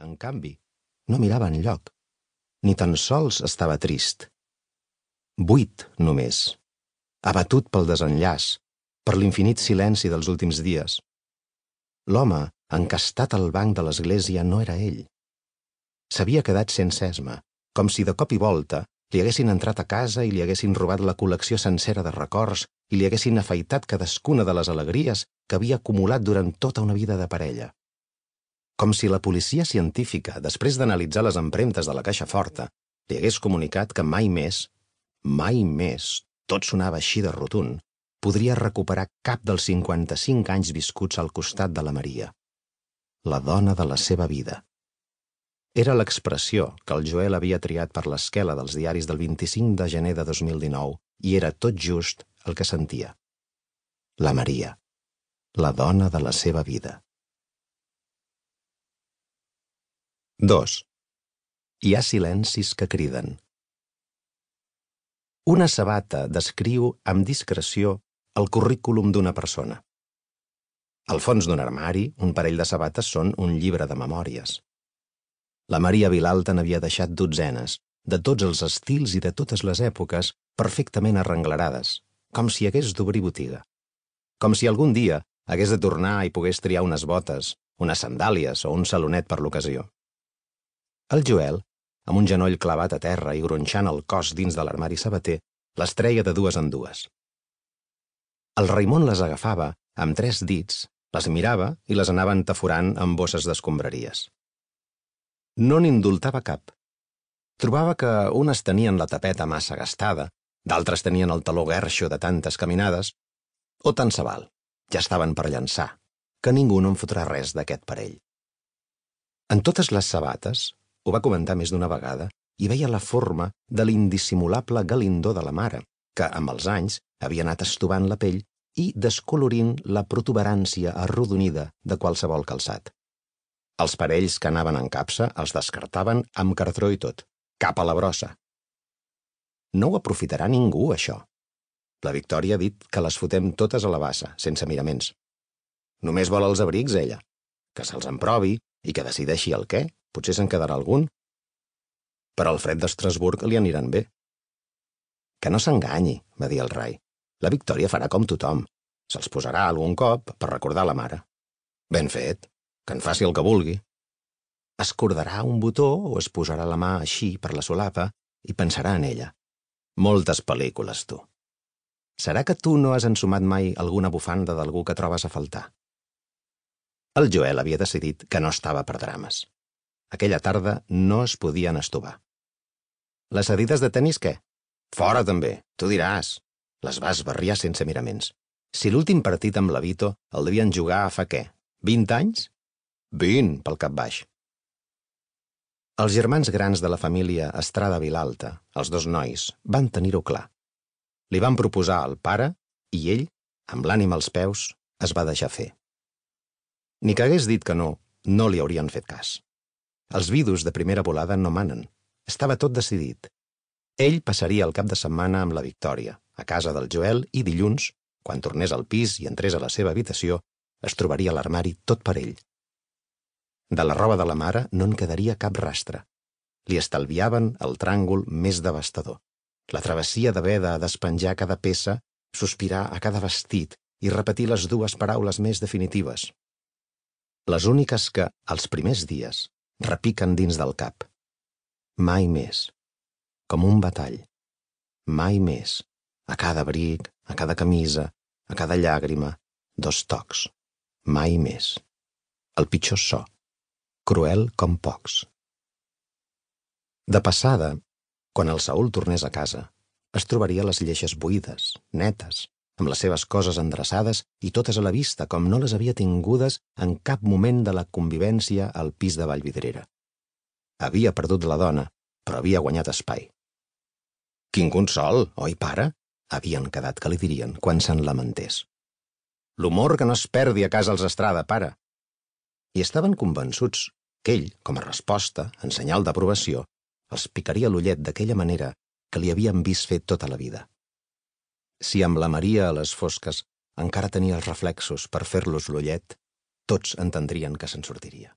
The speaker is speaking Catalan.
en canvi, no mirava enlloc. Ni tan sols estava trist. Buit, només. Abatut pel desenllaç, per l'infinit silenci dels últims dies. L'home, encastat al banc de l'església, no era ell. S'havia quedat sense esma, com si de cop i volta li haguessin entrat a casa i li haguessin robat la col·lecció sencera de records i li haguessin afaitat cadascuna de les alegries que havia acumulat durant tota una vida de parella. Com si la policia científica, després d'analitzar les empremtes de la caixa forta, li hagués comunicat que mai més, mai més, tot sonava així de rotund, podria recuperar cap dels 55 anys viscuts al costat de la Maria, la dona de la seva vida. Era l'expressió que el Joel havia triat per l'esquela dels diaris del 25 de gener de 2019 i era tot just el que sentia. La Maria, la dona de la seva vida. 2. Hi ha silencis que criden. Una sabata descriu amb discreció el currículum d'una persona. Al fons d'un armari, un parell de sabates són un llibre de memòries. La Maria Vilalta n'havia deixat dotzenes, de tots els estils i de totes les èpoques, perfectament arrenglarades, com si hagués d'obrir botiga. Com si algun dia hagués de tornar i pogués triar unes botes, unes sandàlies o un salonet per l'ocasió. El Joel, amb un genoll clavat a terra i gronxant el cos dins de l'armari sabater, les treia de dues en dues. El Raimon les agafava amb tres dits, les mirava i les anava entaforant amb bosses d'escombraries. No n'indultava cap. Trobava que unes tenien la tapeta massa gastada, d'altres tenien el taló guerxo de tantes caminades, o tant se val, ja estaven per llançar, que ningú no en fotrà res d'aquest parell. En totes les sabates, ho va comentar més d'una vegada i veia la forma de l'indissimulable galindó de la mare, que amb els anys havia anat estovant la pell i descolorint la protuberància arrodonida de qualsevol calçat. Els parells que anaven en capsa els descartaven amb cartró i tot, cap a la brossa. No ho aprofitarà ningú, això. La Victòria ha dit que les fotem totes a la bassa, sense miraments. Només vol els abrics, ella. Que se'ls emprovi i que decideixi el què Potser se'n quedarà algun. Però al fred d'Estrasburg li aniran bé. Que no s'enganyi, va dir el rai. La Victòria farà com tothom. Se'ls posarà algun cop per recordar la mare. Ben fet, que en faci el que vulgui. Es cordarà un botó o es posarà la mà així per la solapa i pensarà en ella. Moltes pel·lícules, tu. Serà que tu no has ensumat mai alguna bufanda d'algú que trobes a faltar? El Joel havia decidit que no estava per drames. Aquella tarda no es podien estovar. Les adides de tennis, què? Fora, també, tu diràs. Les vas barriar sense miraments. Si l'últim partit amb la Vito el devien jugar a fa què? 20 anys? 20, pel cap baix. Els germans grans de la família Estrada Vilalta, els dos nois, van tenir-ho clar. Li van proposar al pare i ell, amb l'ànim als peus, es va deixar fer. Ni que hagués dit que no, no li haurien fet cas. Els vidus de primera volada no manen. Estava tot decidit. Ell passaria el cap de setmana amb la Victòria, a casa del Joel, i dilluns, quan tornés al pis i entrés a la seva habitació, es trobaria l'armari tot per ell. De la roba de la mare no en quedaria cap rastre. Li estalviaven el tràngol més devastador. La travessia d'haver de despenjar cada peça, sospirar a cada vestit i repetir les dues paraules més definitives. Les úniques que, els primers dies, repiquen dins del cap. Mai més. Com un batall. Mai més. A cada abric, a cada camisa, a cada llàgrima, dos tocs. Mai més. El pitjor so. Cruel com pocs. De passada, quan el Saúl tornés a casa, es trobaria les lleixes buides, netes, amb les seves coses endreçades i totes a la vista, com no les havia tingudes en cap moment de la convivència al pis de Vallvidrera. Havia perdut la dona, però havia guanyat espai. Quin consol, oi, pare? Havien quedat que li dirien quan se'n lamentés. L'humor que no es perdi a casa els Estrada, pare. I estaven convençuts que ell, com a resposta, en senyal d'aprovació, els picaria l'ullet d'aquella manera que li havien vist fer tota la vida. Si amb la Maria a les fosques encara tenia els reflexos per fer-los l'ullet, tots entendrien que se'n sortiria.